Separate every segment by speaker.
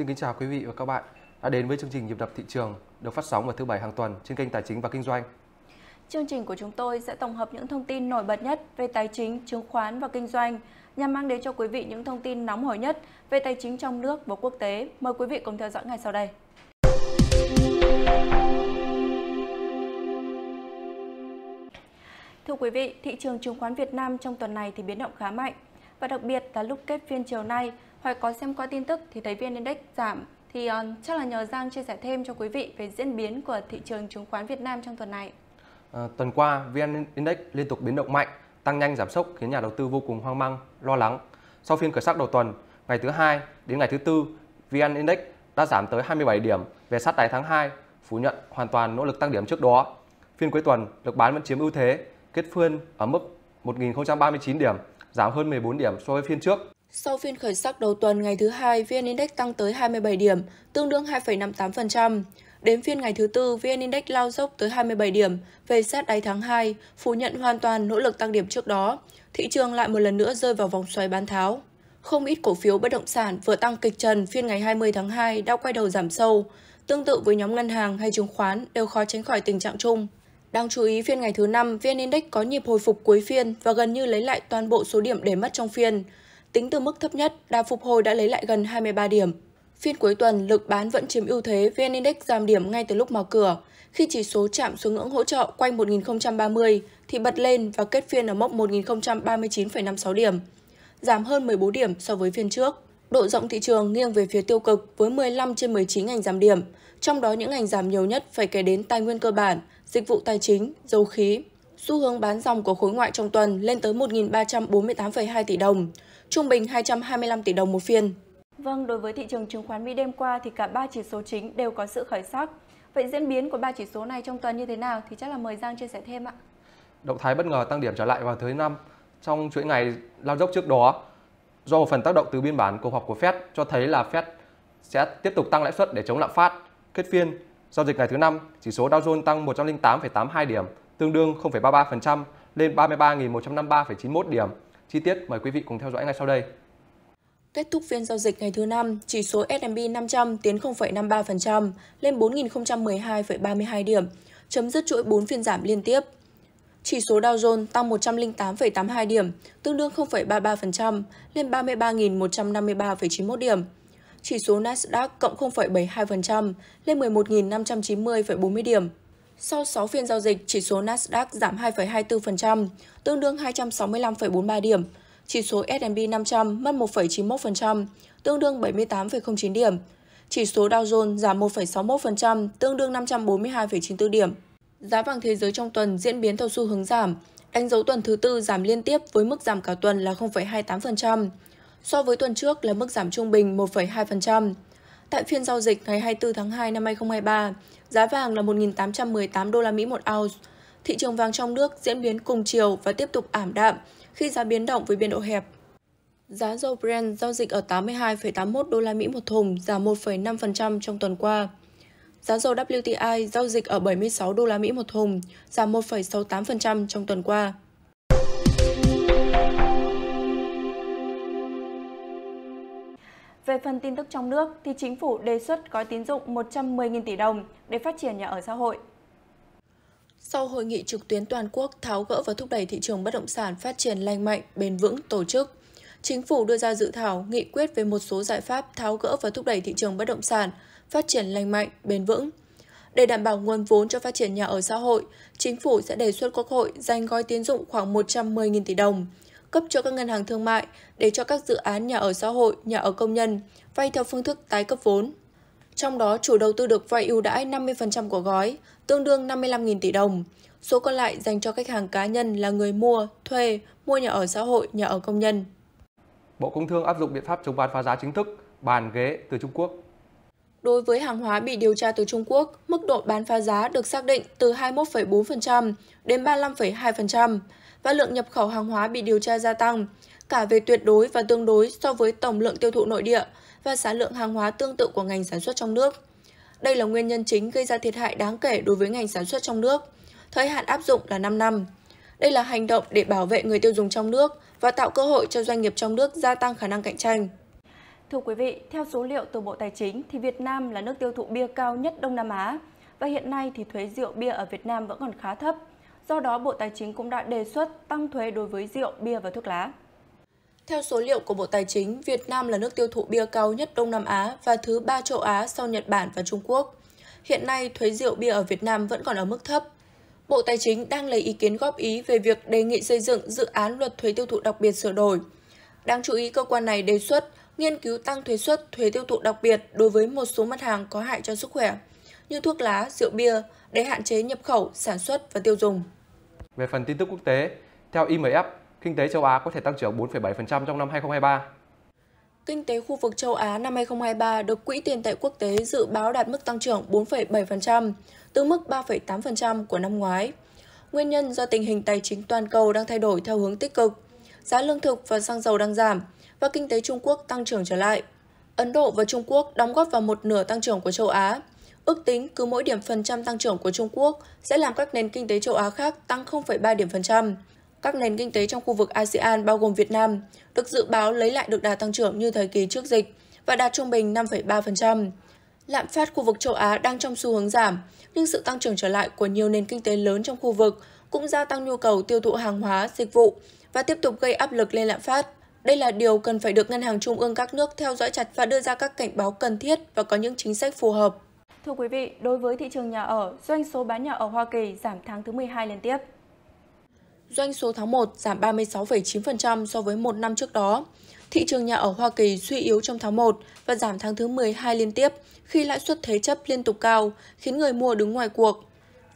Speaker 1: Xin kính chào quý vị và các bạn đã đến với chương trình nhịp đập thị trường được phát sóng vào thứ bảy hàng tuần trên kênh Tài chính và Kinh doanh.
Speaker 2: Chương trình của chúng tôi sẽ tổng hợp những thông tin nổi bật nhất về tài chính, chứng khoán và kinh doanh nhằm mang đến cho quý vị những thông tin nóng hổi nhất về tài chính trong nước và quốc tế. Mời quý vị cùng theo dõi ngay sau đây. Thưa quý vị, thị trường chứng khoán Việt Nam trong tuần này thì biến động khá mạnh và đặc biệt là lúc kết phiên chiều nay, hoặc có xem qua tin tức thì thấy VN Index giảm thì uh, chắc là nhờ Giang chia sẻ thêm cho quý vị về diễn biến của thị trường chứng khoán Việt Nam trong tuần này.
Speaker 1: À, tuần qua, VN Index liên tục biến động mạnh, tăng nhanh giảm sốc khiến nhà đầu tư vô cùng hoang mang, lo lắng. Sau phiên khởi sắc đầu tuần, ngày thứ hai đến ngày thứ tư, VN Index đã giảm tới 27 điểm về sát đáy tháng 2, phủ nhận hoàn toàn nỗ lực tăng điểm trước đó. Phiên cuối tuần, lực bán vẫn chiếm ưu thế, kết phiên ở mức 1039 điểm, giảm hơn 14 điểm so với phiên trước.
Speaker 2: Sau phiên khởi sắc đầu tuần ngày thứ hai, VN Index tăng tới 27 điểm, tương đương 2,58%. Đến phiên ngày thứ tư, VN Index lao dốc tới 27 điểm, về sát đáy tháng 2, phủ nhận hoàn toàn nỗ lực tăng điểm trước đó. Thị trường lại một lần nữa rơi vào vòng xoáy bán tháo. Không ít cổ phiếu bất động sản vừa tăng kịch trần phiên ngày 20 tháng 2 đã quay đầu giảm sâu. Tương tự với nhóm ngân hàng hay chứng khoán đều khó tránh khỏi tình trạng chung. Đáng chú ý phiên ngày thứ năm, VN Index có nhịp hồi phục cuối phiên và gần như lấy lại toàn bộ số điểm để mất trong phiên. Tính từ mức thấp nhất, Đà phục hồi đã lấy lại gần 23 điểm. Phiên cuối tuần, lực bán vẫn chiếm ưu thế, VN Index giảm điểm ngay từ lúc mở cửa. Khi chỉ số chạm xuống ngưỡng hỗ trợ quanh 1030 thì bật lên và kết phiên ở mốc 1039,56 điểm, giảm hơn 14 điểm so với phiên trước. Độ rộng thị trường nghiêng về phía tiêu cực với 15 trên 19 ngành giảm điểm, trong đó những ngành giảm nhiều nhất phải kể đến tài nguyên cơ bản, dịch vụ tài chính, dầu khí, xu hướng bán dòng của khối ngoại trong tuần lên tới 1.348,2 tỷ đồng, trung bình 225 tỷ đồng một phiên. Vâng, đối với thị trường chứng khoán Mỹ đêm qua thì cả ba chỉ số chính đều có sự khởi sắc. Vậy diễn biến của ba chỉ số này trong tuần như thế nào thì chắc là mời Giang chia sẻ thêm ạ.
Speaker 1: Động thái bất ngờ tăng điểm trở lại vào thứ năm trong chuỗi ngày lao dốc trước đó do một phần tác động từ biên bản cuộc họp của Fed cho thấy là Fed sẽ tiếp tục tăng lãi suất để chống lạm phát. Kết phiên, giao dịch ngày thứ năm, chỉ số Dow Jones tăng 108,82 điểm, tương đương 0,33% lên 33.153,91 điểm. Chi tiết mời quý vị cùng theo dõi ngay sau đây.
Speaker 2: Kết thúc phiên giao dịch ngày thứ năm, chỉ số S&P 500 tiến 0,53% lên 4.012,32 điểm, chấm dứt chuỗi 4 phiên giảm liên tiếp. Chỉ số Dow Jones tăng 108,82 điểm, tương đương 0,33% lên 33.153,91 điểm. Chỉ số Nasdaq cộng 0,72% lên 11.590,40 điểm. Sau 6 phiên giao dịch, chỉ số Nasdaq giảm 2,24%, tương đương 265,43 điểm. Chỉ số S&P 500 mất 1,91%, tương đương 78,09 điểm. Chỉ số Dow Jones giảm 1,61%, tương đương 542,94 điểm. Giá vàng thế giới trong tuần diễn biến theo xu hướng giảm, đánh dấu tuần thứ tư giảm liên tiếp với mức giảm cả tuần là 0,28%, so với tuần trước là mức giảm trung bình 1,2%. Tại phiên giao dịch ngày 24 tháng 2 năm 2023, giá vàng là 1.818 đô la Mỹ một ounce. Thị trường vàng trong nước diễn biến cùng chiều và tiếp tục ảm đạm khi giá biến động với biên độ hẹp. Giá dầu Brent giao dịch ở 82,81 đô la Mỹ một thùng, giảm 1,5% trong tuần qua. Giá dầu WTI giao dịch ở 76 đô la Mỹ một thùng, giảm 1,68% trong tuần qua. Về phần tin tức trong nước, thì chính phủ đề xuất gói tín dụng 110.000 tỷ đồng để phát triển nhà ở xã hội. Sau hội nghị trực tuyến toàn quốc tháo gỡ và thúc đẩy thị trường bất động sản phát triển lành mạnh, bền vững tổ chức, Chính phủ đưa ra dự thảo nghị quyết về một số giải pháp tháo gỡ và thúc đẩy thị trường bất động sản phát triển lành mạnh, bền vững. Để đảm bảo nguồn vốn cho phát triển nhà ở xã hội, chính phủ sẽ đề xuất Quốc hội dành gói tín dụng khoảng 110.000 tỷ đồng cấp cho các ngân hàng thương mại để cho các dự án nhà ở xã hội, nhà ở công nhân vay theo phương thức tái cấp vốn. Trong đó, chủ đầu tư được vay ưu đãi 50% của gói, tương đương 55.000 tỷ đồng. Số còn lại dành cho khách hàng cá nhân là người mua, thuê, mua nhà ở xã hội, nhà ở công nhân.
Speaker 1: Bộ Công Thương áp dụng biện pháp chống bán phá giá chính thức, bàn ghế từ Trung Quốc.
Speaker 2: Đối với hàng hóa bị điều tra từ Trung Quốc, mức độ bán phá giá được xác định từ 21,4% đến 35,2% và lượng nhập khẩu hàng hóa bị điều tra gia tăng, cả về tuyệt đối và tương đối so với tổng lượng tiêu thụ nội địa và sản lượng hàng hóa tương tự của ngành sản xuất trong nước. Đây là nguyên nhân chính gây ra thiệt hại đáng kể đối với ngành sản xuất trong nước. Thời hạn áp dụng là 5 năm. Đây là hành động để bảo vệ người tiêu dùng trong nước và tạo cơ hội cho doanh nghiệp trong nước gia tăng khả năng cạnh tranh. Thưa quý vị, theo số liệu từ Bộ Tài chính thì Việt Nam là nước tiêu thụ bia cao nhất Đông Nam Á và hiện nay thì thuế rượu bia ở Việt Nam vẫn còn khá thấp Do đó, Bộ Tài chính cũng đã đề xuất tăng thuế đối với rượu, bia và thuốc lá. Theo số liệu của Bộ Tài chính, Việt Nam là nước tiêu thụ bia cao nhất Đông Nam Á và thứ ba châu Á sau Nhật Bản và Trung Quốc. Hiện nay, thuế rượu bia ở Việt Nam vẫn còn ở mức thấp. Bộ Tài chính đang lấy ý kiến góp ý về việc đề nghị xây dựng dự án luật thuế tiêu thụ đặc biệt sửa đổi. Đáng chú ý, cơ quan này đề xuất nghiên cứu tăng thuế suất thuế tiêu thụ đặc biệt đối với một số mặt hàng có hại cho sức khỏe, như thuốc lá, rượu bia để hạn chế nhập khẩu, sản xuất
Speaker 1: và tiêu dùng. Về phần tin tức quốc tế, theo IMF, kinh tế châu Á có thể tăng trưởng 4,7% trong năm 2023.
Speaker 2: Kinh tế khu vực châu Á năm 2023 được Quỹ tiền tệ quốc tế dự báo đạt mức tăng trưởng 4,7%, từ mức 3,8% của năm ngoái. Nguyên nhân do tình hình tài chính toàn cầu đang thay đổi theo hướng tích cực, giá lương thực và xăng dầu đang giảm và kinh tế Trung Quốc tăng trưởng trở lại. Ấn Độ và Trung Quốc đóng góp vào một nửa tăng trưởng của châu Á, Ước tính cứ mỗi điểm phần trăm tăng trưởng của Trung Quốc sẽ làm các nền kinh tế châu Á khác tăng 0,3 điểm phần trăm. Các nền kinh tế trong khu vực ASEAN bao gồm Việt Nam được dự báo lấy lại được đà tăng trưởng như thời kỳ trước dịch và đạt trung bình 5,3%. Lạm phát khu vực châu Á đang trong xu hướng giảm, nhưng sự tăng trưởng trở lại của nhiều nền kinh tế lớn trong khu vực cũng gia tăng nhu cầu tiêu thụ hàng hóa, dịch vụ và tiếp tục gây áp lực lên lạm phát. Đây là điều cần phải được ngân hàng trung ương các nước theo dõi chặt và đưa ra các cảnh báo cần thiết và có những chính sách phù hợp. Thưa quý vị, đối với thị trường nhà ở, doanh số bán nhà ở Hoa Kỳ giảm tháng thứ 12 liên tiếp. Doanh số tháng 1 giảm 36,9% so với một năm trước đó. Thị trường nhà ở Hoa Kỳ suy yếu trong tháng 1 và giảm tháng thứ 12 liên tiếp khi lãi suất thế chấp liên tục cao, khiến người mua đứng ngoài cuộc.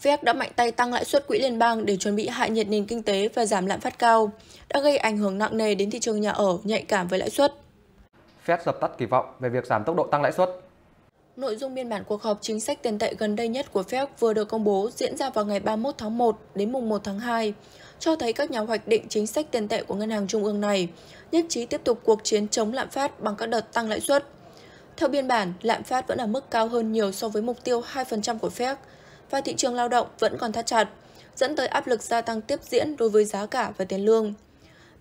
Speaker 2: Fed đã mạnh tay tăng lãi suất quỹ liên bang để chuẩn bị hạ nhiệt nền kinh tế và giảm lạm phát cao, đã gây ảnh hưởng nặng nề đến thị trường nhà ở nhạy cảm với lãi suất.
Speaker 1: Fed dập tắt kỳ vọng về việc giảm tốc độ tăng lãi suất
Speaker 2: Nội dung biên bản cuộc họp chính sách tiền tệ gần đây nhất của Fed vừa được công bố diễn ra vào ngày 31 tháng 1 đến mùng 1 tháng 2, cho thấy các nhà hoạch định chính sách tiền tệ của ngân hàng trung ương này nhất trí tiếp tục cuộc chiến chống lạm phát bằng các đợt tăng lãi suất. Theo biên bản, lạm phát vẫn ở mức cao hơn nhiều so với mục tiêu 2% của Fed và thị trường lao động vẫn còn thắt chặt, dẫn tới áp lực gia tăng tiếp diễn đối với giá cả và tiền lương.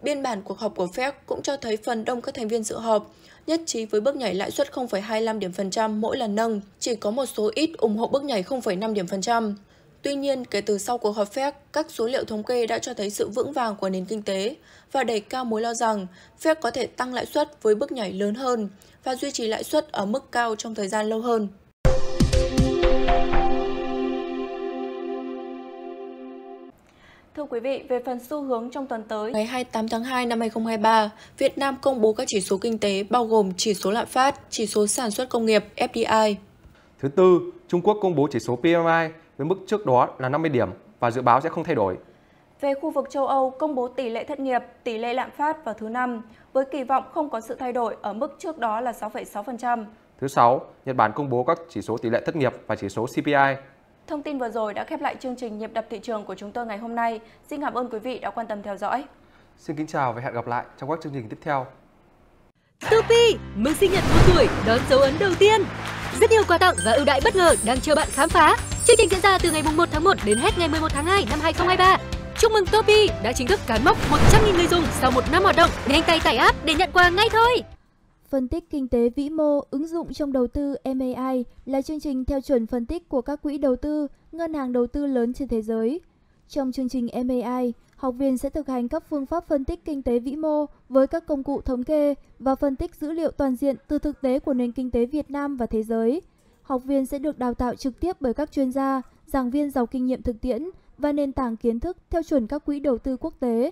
Speaker 2: Biên bản cuộc họp của Fed cũng cho thấy phần đông các thành viên dự họp nhất trí với bước nhảy lãi suất 0,25 điểm phần trăm mỗi lần nâng, chỉ có một số ít ủng hộ bước nhảy 0,5 điểm phần trăm. Tuy nhiên, kể từ sau cuộc họp Fed, các số liệu thống kê đã cho thấy sự vững vàng của nền kinh tế và đẩy cao mối lo rằng Fed có thể tăng lãi suất với bước nhảy lớn hơn và duy trì lãi suất ở mức cao trong thời gian lâu hơn. Thưa quý vị, về phần xu hướng trong tuần tới, ngày 28 tháng 2 năm 2023, Việt Nam công bố các chỉ số kinh tế bao gồm chỉ số lạm phát, chỉ số sản xuất công nghiệp FDI.
Speaker 1: Thứ tư, Trung Quốc công bố chỉ số PMI với mức trước đó là 50 điểm và dự báo sẽ không thay đổi.
Speaker 2: Về khu vực châu Âu, công bố tỷ lệ thất nghiệp, tỷ lệ lạm phát vào thứ năm, với kỳ vọng không có sự thay đổi ở mức trước đó là 6,6%.
Speaker 1: Thứ sáu, Nhật Bản công bố các chỉ số tỷ lệ thất nghiệp và chỉ số CPI
Speaker 2: Thông tin vừa rồi đã khép lại chương trình nhịp đập thị trường của chúng tôi ngày hôm nay. Xin cảm ơn quý vị đã quan tâm theo dõi.
Speaker 1: Xin kính chào và hẹn gặp lại trong các chương trình tiếp theo.
Speaker 2: Tupi, mừng sinh nhật một tuổi, đón dấu ấn đầu tiên. Rất nhiều quà tặng và ưu đãi bất ngờ đang chờ bạn khám phá. Chương trình diễn ra từ ngày 1 tháng 1 đến hết ngày 11 tháng 2 năm 2023. Chúc mừng Topi đã chính thức cán mốc 100.000 người dùng sau một năm hoạt động. Nhanh tay tải app để nhận quà ngay thôi. Phân tích kinh tế vĩ mô ứng dụng trong đầu tư MAI là chương trình theo chuẩn phân tích của các quỹ đầu tư, ngân hàng đầu tư lớn trên thế giới. Trong chương trình MAI, học viên sẽ thực hành các phương pháp phân tích kinh tế vĩ mô với các công cụ thống kê và phân tích dữ liệu toàn diện từ thực tế của nền kinh tế Việt Nam và thế giới. Học viên sẽ được đào tạo trực tiếp bởi các chuyên gia, giảng viên giàu kinh nghiệm thực tiễn và nền tảng kiến thức theo chuẩn các quỹ đầu tư quốc tế.